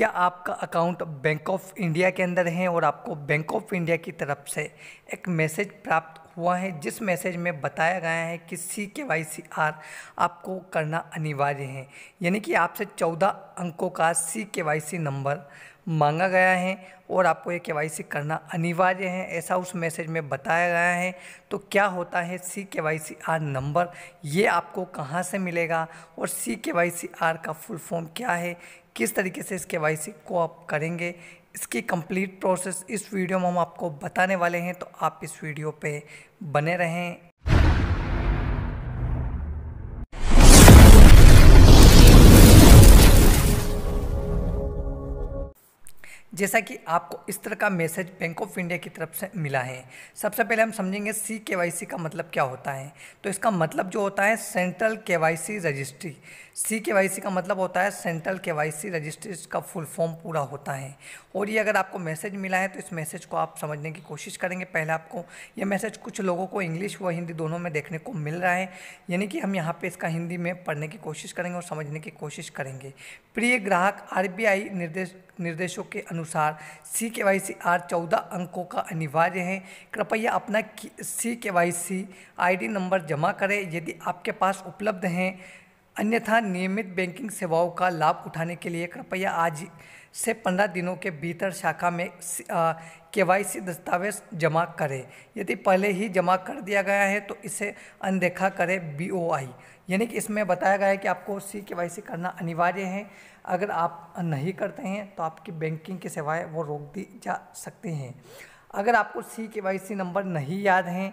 क्या आपका account bank of India के अंदर है और आपको बैंक ऑफ इंडिया की तरफ से एक मैसेज प्राप्त हुआ है जिस मैसेज में बताया गया है कि सी के वाई सी आर आपको करना अनिवार्य है यानी कि आपसे चौदह अंकों का सी के वाई सी नंबर मांगा गया है और आपको ये के करना अनिवार्य है ऐसा उस मैसेज में बताया गया है तो क्या होता है सी K Y C are number ये आपको कहाँ से मिलेगा और C K Y C R का फुल फॉर्म क्या है किस तरीके से इस के वाई सी को आप करेंगे इसकी कंप्लीट प्रोसेस इस वीडियो में हम आपको बताने वाले हैं तो आप इस वीडियो पे बने रहें जैसा कि आपको इस तरह का मैसेज बैंक ऑफ इंडिया की तरफ से मिला है सबसे पहले हम समझेंगे सी के का मतलब क्या होता है तो इसका मतलब जो होता है सेंट्रल के रजिस्ट्री सी के वाई सी का मतलब होता है central K Y C registration का फुल फॉर्म पूरा होता है और ये अगर आपको मैसेज मिला है तो इस मैसेज को आप समझने की कोशिश करेंगे पहले आपको ये मैसेज कुछ लोगों को इंग्लिश व हिंदी दोनों में देखने को मिल रहा है यानी कि हम यहाँ पे इसका हिंदी में पढ़ने की कोशिश करेंगे और समझने की कोशिश करेंगे प्रिय ग्राहक आर निर्देश निर्देशों के अनुसार सी के वाई सी आर चौदह अंकों का अनिवार्य है कृपया अपना C K Y C I D number जमा करें यदि आपके पास उपलब्ध हैं अन्यथा नियमित बैंकिंग सेवाओं का लाभ उठाने के लिए कृपया आज से पंद्रह दिनों के भीतर शाखा में के वाई सी दस्तावेज जमा करें यदि पहले ही जमा कर दिया गया है तो इसे अनदेखा करें बी ओ आई यानी कि इसमें बताया गया है कि आपको सी के वाई सी करना अनिवार्य है अगर आप नहीं करते हैं तो आपकी बैंकिंग की सेवाएं वो रोक दी जा सकती हैं अगर आपको सी के वाई सी नंबर नहीं याद हैं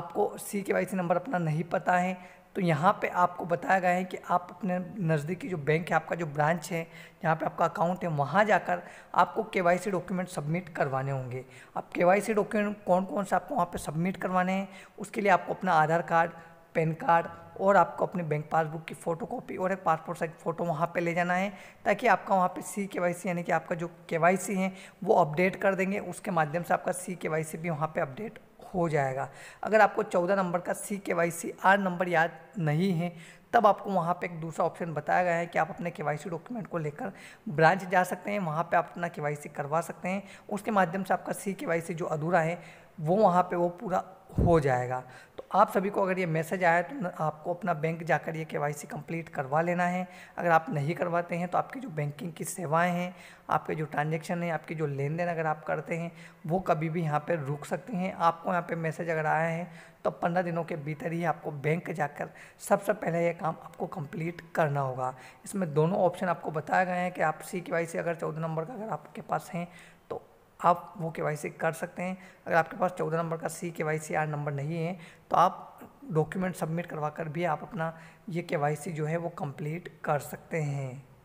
आपको सी के वाई सी नंबर अपना नहीं पता है तो यहाँ पे आपको बताया गया है कि आप अपने नज़दीकी जो बैंक है आपका जो ब्रांच है जहाँ पे आपका अकाउंट है वहाँ जाकर आपको के डॉक्यूमेंट सबमिट करवाने होंगे आप के डॉक्यूमेंट कौन कौन से आपको वहाँ पर सबमिट करवाने हैं उसके लिए आपको अपना आधार कार्ड पैन कार्ड और आपको अपने बैंक पासबुक की फ़ोटोकॉपी और एक पासपोर्ट साइज फ़ोटो वहाँ पे ले जाना है ताकि आपका वहाँ पे सी के वाई सी यानी कि आपका जो के वाई सी है वो अपडेट कर देंगे उसके माध्यम से आपका सी के वाई सी भी वहाँ पे अपडेट हो जाएगा अगर आपको चौदह नंबर का सी K Y C are number याद नहीं है तब आपको वहाँ पे एक दूसरा ऑप्शन बताया गया है कि आप अपने के डॉक्यूमेंट को लेकर ब्रांच जा सकते हैं वहाँ पे आप अपना के करवा सकते हैं उसके माध्यम से आपका सी के जो अधूरा है वो वहाँ पे वो पूरा हो जाएगा तो आप सभी को अगर ये मैसेज आया तो आपको अपना बैंक जाकर ये के कंप्लीट करवा लेना है अगर आप नहीं करवाते हैं तो आपकी जो बैंकिंग की सेवाएं हैं आपके जो ट्रांजेक्शन हैं आपकी जो लेन देन अगर आप करते हैं वो कभी भी यहाँ पर रुक सकते हैं आपको यहाँ पर मैसेज अगर आया है तो पंद्रह दिनों के भीतर ही आपको बैंक जाकर सबसे पहले ये काम आपको कंप्लीट करना होगा इसमें दोनों ऑप्शन आपको बताया गया है कि आप सी के अगर चौदह नंबर का अगर आपके पास हैं आप वो के वाई सी कर सकते हैं अगर आपके पास चौदह नंबर का सी K Y C are number नहीं है तो आप डॉक्यूमेंट सबमिट करवा कर भी आप अपना ये के वाई सी जो है वो कंप्लीट कर सकते हैं